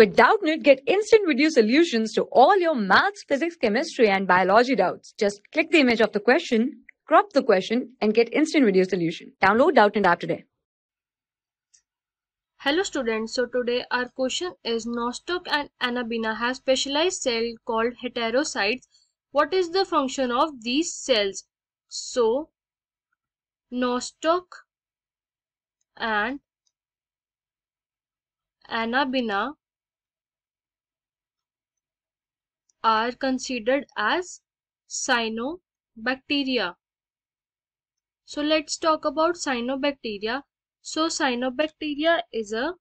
With Doubtnit, get instant video solutions to all your maths, physics, chemistry, and biology doubts. Just click the image of the question, crop the question, and get instant video solution. Download Doubtnit app today. Hello students, so today our question is Nostoc and Anabina have specialized cell called heterocytes. What is the function of these cells? So, Nostoc and Anabina are considered as cyanobacteria. So let's talk about cyanobacteria. So cyanobacteria is a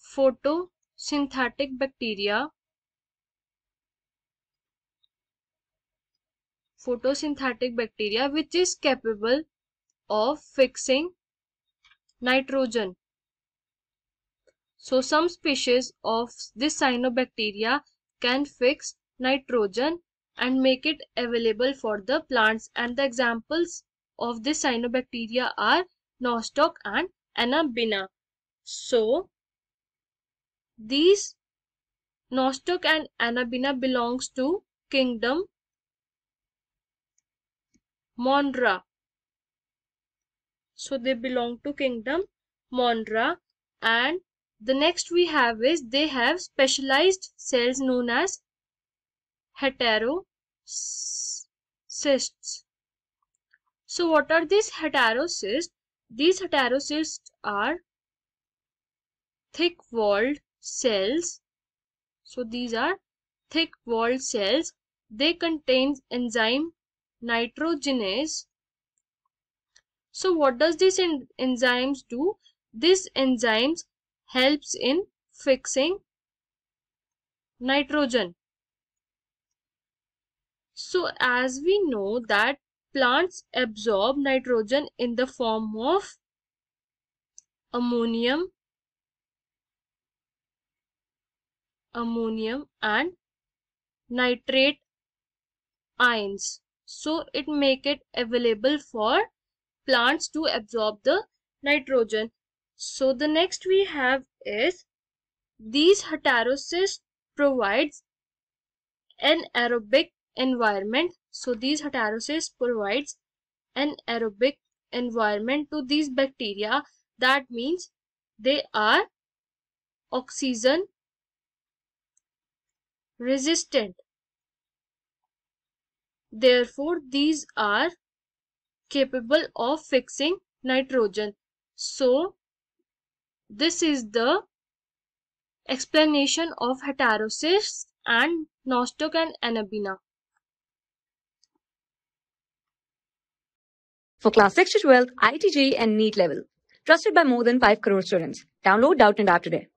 photosynthetic bacteria. Photosynthetic bacteria which is capable of fixing nitrogen. So some species of this cyanobacteria can fix nitrogen and make it available for the plants and the examples of this cyanobacteria are nostoc and anabina. So these nostoc and anabina belongs to kingdom Monra. So they belong to kingdom Monra and the next we have is they have specialized cells known as heterocysts. So what are these heterocysts? These heterocysts are thick-walled cells. So these are thick-walled cells. They contain enzyme nitrogenase. So what does these en enzymes do? These enzymes helps in fixing nitrogen. So as we know that plants absorb nitrogen in the form of ammonium, ammonium and nitrate ions. So it make it available for plants to absorb the nitrogen so the next we have is these heterocysts provides an aerobic environment. So these heterocysts provides an aerobic environment to these bacteria. That means they are oxygen resistant. Therefore, these are capable of fixing nitrogen. So, this is the explanation of heterosis and nostoc and anabina. For class 6 to 12, ITG and neat level. Trusted by more than 5 crore students. Download Doubt and App today.